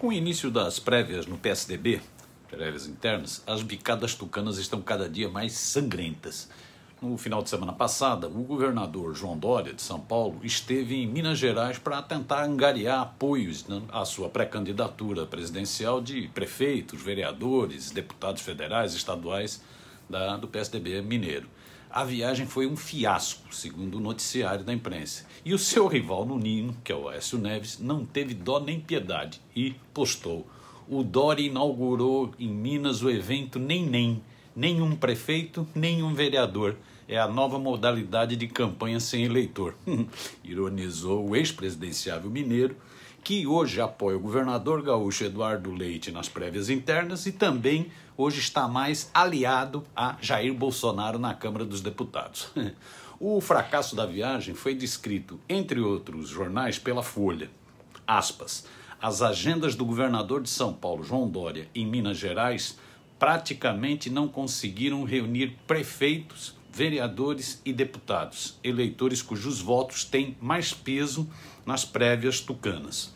Com o início das prévias no PSDB, prévias internas, as bicadas tucanas estão cada dia mais sangrentas. No final de semana passada, o governador João Dória, de São Paulo, esteve em Minas Gerais para tentar angariar apoios à sua pré-candidatura presidencial de prefeitos, vereadores, deputados federais, estaduais da, do PSDB mineiro. A viagem foi um fiasco, segundo o noticiário da imprensa. E o seu rival no Ninho, que é o Aécio Neves, não teve dó nem piedade e postou. O Dori inaugurou em Minas o evento Nem Nem. Nenhum prefeito, nenhum vereador é a nova modalidade de campanha sem eleitor, ironizou o ex-presidenciável mineiro, que hoje apoia o governador gaúcho Eduardo Leite nas prévias internas e também hoje está mais aliado a Jair Bolsonaro na Câmara dos Deputados. o fracasso da viagem foi descrito, entre outros jornais, pela Folha. Aspas. As agendas do governador de São Paulo, João Dória, em Minas Gerais, praticamente não conseguiram reunir prefeitos vereadores e deputados, eleitores cujos votos têm mais peso nas prévias tucanas.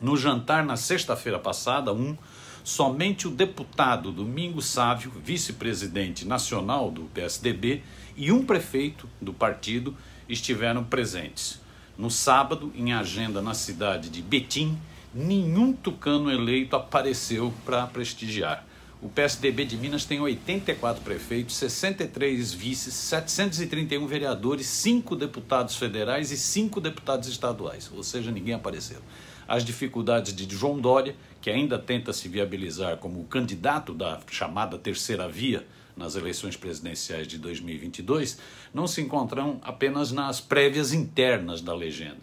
No jantar na sexta-feira passada, um, somente o deputado Domingos Sávio, vice-presidente nacional do PSDB, e um prefeito do partido estiveram presentes. No sábado, em agenda na cidade de Betim, nenhum tucano eleito apareceu para prestigiar. O PSDB de Minas tem 84 prefeitos, 63 vices, 731 vereadores, 5 deputados federais e 5 deputados estaduais, ou seja, ninguém apareceu. As dificuldades de João Dória, que ainda tenta se viabilizar como candidato da chamada terceira via nas eleições presidenciais de 2022, não se encontram apenas nas prévias internas da legenda.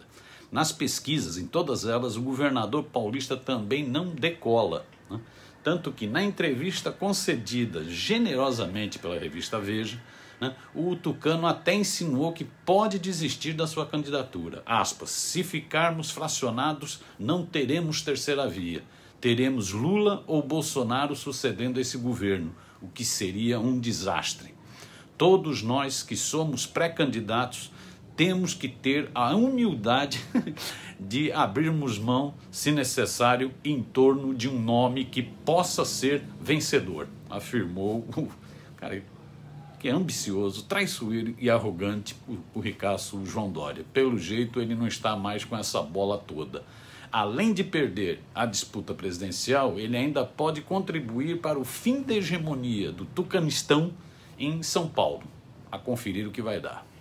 Nas pesquisas, em todas elas, o governador paulista também não decola. Né? Tanto que, na entrevista concedida generosamente pela revista Veja, né, o Tucano até insinuou que pode desistir da sua candidatura. Aspas, se ficarmos fracionados, não teremos terceira via. Teremos Lula ou Bolsonaro sucedendo esse governo, o que seria um desastre. Todos nós que somos pré-candidatos temos que ter a humildade de abrirmos mão, se necessário, em torno de um nome que possa ser vencedor, afirmou o cara que é ambicioso, traiçoeiro e arrogante, o, o ricaço João Dória. Pelo jeito, ele não está mais com essa bola toda. Além de perder a disputa presidencial, ele ainda pode contribuir para o fim da hegemonia do Tucanistão em São Paulo. A conferir o que vai dar.